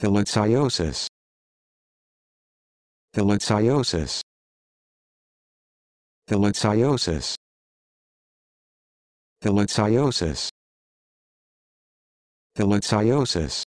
Thelitiosis. Thelitiosis. Thelitiosis. Thelitiosis. Thelitiosis.